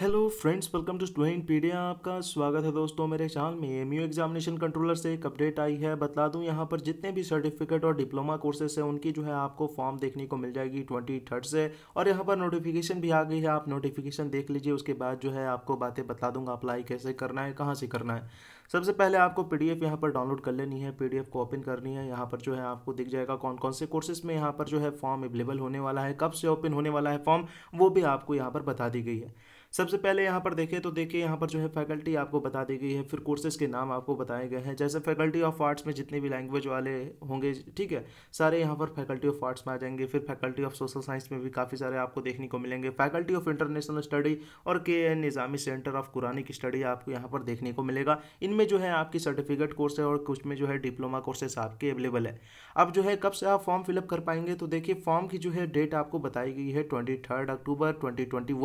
hello friends welcome to Studentpedia आपका स्वागत है दोस्तों मेरे चैनल में एम यू एग्जामिनेशन कंट्रोलर से एक अपडेट आई है बता दूं यहां पर जितने भी सर्टिफिकेट और डिप्लोमा कोर्सेस है उनकी जो है आपको फॉर्म देखने को मिल जाएगी ट्वेंटी थर्ड से और यहां पर नोटिफिकेशन भी आ गई है आप नोटिफिकेशन देख लीजिए उसके बाद जो है आपको बातें बता दूंगा अप्लाई कैसे करना है कहाँ से करना है सबसे पहले आपको पी डी यहाँ पर डाउनलोड कर लेनी है पी को ओपन करनी है यहाँ पर जो है आपको दिख जाएगा कौन कौन से कोर्सेज में यहाँ पर जो है फॉर्म अवेलेबल होने वाला है कब से ओपन होने वाला है फॉर्म वो भी आपको यहाँ पर बता दी गई है सबसे पहले यहाँ पर देखें तो देखिए यहाँ पर जो है फैकल्टी आपको बता दी गई है फिर कोर्सेज के नाम आपको बताए गए हैं जैसे फैकल्टी ऑफ आर्ट्स में जितने भी लैंग्वेज वाले होंगे ठीक है सारे यहाँ पर फैकल्टी ऑफ आर्ट्स में आ जाएंगे फिर फैकल्टी ऑफ सोशल साइंस में भी काफ़ी सारे आपको देखने को मिलेंगे फैकल्टी ऑफ इंटरनेशनल स्टडी और K N Nizami centre of Quranic study आपको यहाँ पर देखने को मिलेगा इनमें जो है आपकी सर्टिफिकेट कोर्स है और कुछ में जो है डिप्लोमा कोर्सेस आपके अवेलेबल है अब जो है कब से आप फॉर्म फिलअप कर पाएंगे तो देखिए फॉर्म की जो है डेट आपको बताई गई है ट्वेंटी अक्टूबर ट्वेंटी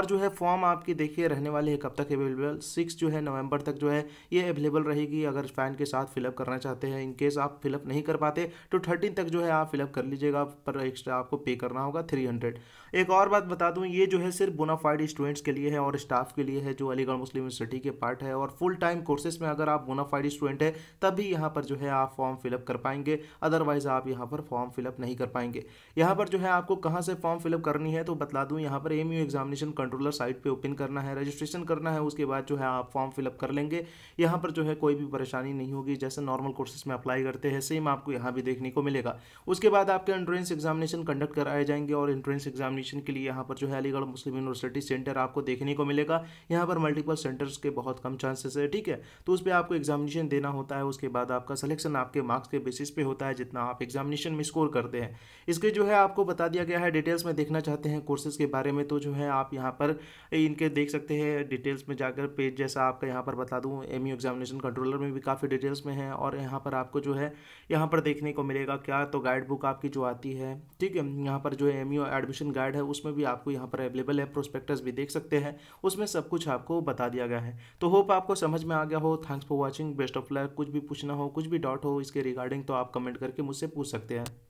और जो है फॉर्म फॉर्म आपकी देखिए रहने वाली है कब तक अवेलेबल सिक्स जो है नवंबर तक जो है ये अवेलेबल रहेगी अगर फैन के साथ फिलअप करना चाहते हैं इनकेस आप फिलअप नहीं कर पाते तो थर्टीन तक जो है आप फिलअप कर लीजिएगा पर एक्स्ट्रा आपको पे करना होगा थ्री हंड्रेड एक और बात बता दूँ ये जो है सिर्फ बोनाफाइड स्टूडेंट्स के लिए है और स्टाफ के लिए है जो अलीगढ़ मुस्लिम यूनिवर्सिटी के पार्ट है और फुल टाइम कोर्सेस में अगर आप बोनाफाइड स्टूडेंट है तभी यहाँ पर जो है आप फॉर्म फिलअप कर पाएंगे अदरवाइज आप यहाँ पर फॉर्म फिलअप नहीं कर पाएंगे यहाँ पर जो है आपको कहाँ से फॉर्म फिलअप करनी है तो बता दूँ यहाँ पर M examination controller site site पे ओपन करना है रजिस्ट्रेशन करना है उसके बाद जो है आप फॉर्म फिलअप कर लेंगे यहाँ पर जो है कोई भी परेशानी नहीं होगी जैसे नॉर्मल कोर्सेज में अप्लाई करते हैं सेम आपको यहाँ भी देखने को मिलेगा उसके बाद आपके एंट्रेंस एग्जामिनेशन कंडक्ट कराए जाएंगे और एंट्रेंस एग्जामिनेशन के लिए यहाँ पर जो है अलीगढ़ मुस्लिम यूनिवर्सिटी सेंटर आपको देखने को मिलेगा यहाँ पर मल्टीपल सेंटर्स के बहुत कम चांसेस है ठीक है तो उस पर आपको एग्जामिनेशन देना होता है उसके बाद आपका सिलेक्शन आपके मार्क्स के बेसिस पे होता है जितना आप एग्जामिनेशन में स्कोर करते हैं इसके जो है आपको बता दिया गया है डिटेल्स में देखना चाहते हैं कोर्सेज के बारे में तो जो है आप यहाँ पर इनके देख सकते हैं डिटेल्स में जाकर पेज जैसा आपका यहाँ पर बता दूँ एम यू एग्जामिनेशन कंट्रोलर में भी काफ़ी डिटेल्स में है और यहाँ पर आपको जो है यहाँ पर देखने को मिलेगा क्या तो गाइड बुक आपकी जो आती है ठीक है यहाँ पर जो एम एडमिशन गाइड है उसमें भी आपको यहाँ पर अवेलेबल है प्रोस्पेक्टस भी देख सकते हैं उसमें सब कुछ आपको बता दिया गया है तो होप आपको समझ में आ गया हो thanks for watching best of luck कुछ भी पूछना हो कुछ भी डाउट हो इसके रिगार्डिंग तो आप कमेंट करके मुझसे पूछ सकते हैं